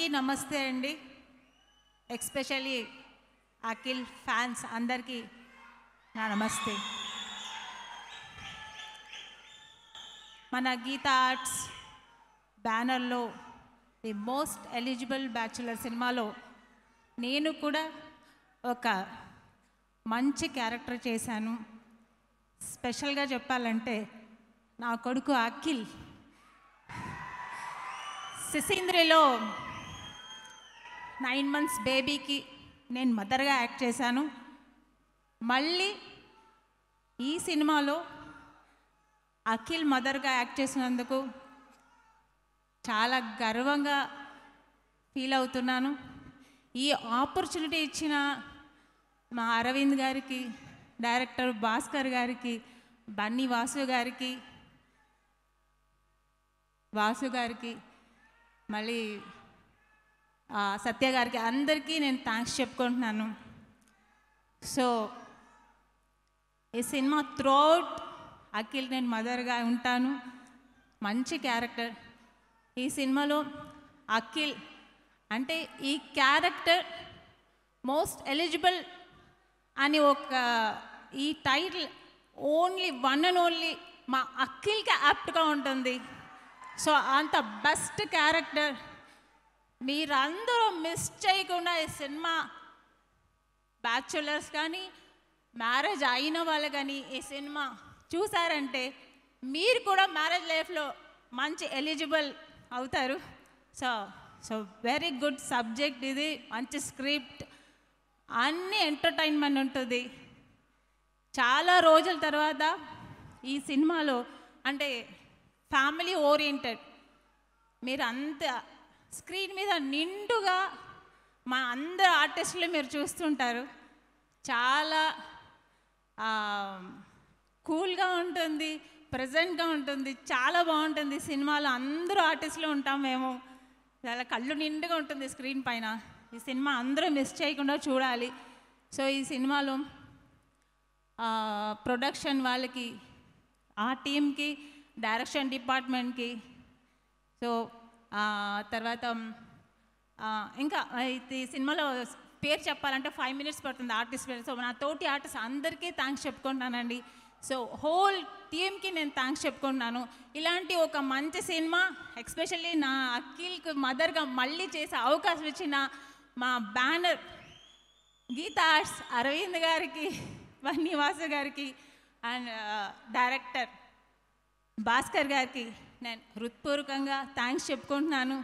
అందరికీ నమస్తే అండి ఎక్స్పెషల్లీ అఖిల్ ఫ్యాన్స్ అందరికీ నా నమస్తే మన గీత ఆర్ట్స్ బ్యానర్లో ది మోస్ట్ ఎలిజిబుల్ బ్యాచులర్ సినిమాలో నేను కూడా ఒక మంచి క్యారెక్టర్ చేశాను స్పెషల్గా చెప్పాలంటే నా కొడుకు అఖిల్ శిశీంద్రిలో నైన్ మంత్స్ బేబీకి నేను మదర్గా యాక్ట్ చేశాను మళ్ళీ ఈ సినిమాలో అఖిల్ మదర్గా యాక్ట్ చేసినందుకు చాలా గర్వంగా ఫీల్ అవుతున్నాను ఈ ఆపర్చునిటీ ఇచ్చిన మా అరవింద్ గారికి డైరెక్టర్ భాస్కర్ గారికి బన్నీ వాసు గారికి వాసు గారికి మళ్ళీ సత్య గారికి అందరికీ నేను థ్యాంక్స్ చెప్పుకుంటున్నాను సో ఈ సినిమా త్రోట్ అఖిల్ నేను మదర్గా ఉంటాను మంచి క్యారెక్టర్ ఈ సినిమాలో అఖిల్ అంటే ఈ క్యారెక్టర్ మోస్ట్ ఎలిజిబుల్ అని ఒక ఈ title only one and only మా అఖిల్కి యాప్ట్గా ఉంటుంది సో అంత బెస్ట్ క్యారెక్టర్ మీరందరూ మిస్ చేయకుండా ఈ సినిమా బ్యాచులర్స్ కానీ మ్యారేజ్ అయిన వాళ్ళు కానీ ఈ సినిమా చూసారంటే మీరు కూడా మ్యారేజ్ లైఫ్లో మంచి ఎలిజిబుల్ అవుతారు so so very good subject ఇది మంచి స్క్రిప్ట్ అన్ని ఎంటర్టైన్మెంట్ ఉంటుంది చాలా రోజుల తర్వాత ఈ సినిమాలో అంటే ఫ్యామిలీ ఓరియంటెడ్ మీరు అంత స్క్రీన్ మీద నిండుగా మా అందరు ఆర్టిస్టులు మీరు చూస్తుంటారు చాలా కూల్గా ఉంటుంది ప్రజెంట్గా ఉంటుంది చాలా బాగుంటుంది సినిమాలో అందరూ ఆర్టిస్టులు ఉంటాం మేము చాలా కళ్ళు నిండుగా ఉంటుంది స్క్రీన్ పైన ఈ సినిమా అందరూ మిస్ చేయకుండా చూడాలి సో ఈ సినిమాలో ప్రొడక్షన్ వాళ్ళకి ఆ టీమ్కి డైరెక్షన్ డిపార్ట్మెంట్కి సో తర్వాత ఇంకా ఇది సినిమాలో పేరు చెప్పాలంటే ఫైవ్ మినిట్స్ పడుతుంది ఆర్టిస్ట్ పేరు సో నా తోటి ఆర్టిస్ట్ అందరికీ థ్యాంక్స్ చెప్పుకుంటున్నానండి సో హోల్ టీమ్కి నేను థ్యాంక్స్ చెప్పుకుంటున్నాను ఇలాంటి ఒక మంచి సినిమా ఎక్స్పెషల్లీ నా అఖిల్కి మదర్గా మళ్ళీ చేసే అవకాశం ఇచ్చిన మా బ్యానర్ గీతా ఆర్ట్స్ అరవింద్ గారికి వన్నివాసు గారికి అండ్ డైరెక్టర్ uh, భాస్కర్ గారికి నేను హృత్పూర్వకంగా థ్యాంక్స్ చెప్పుకుంటున్నాను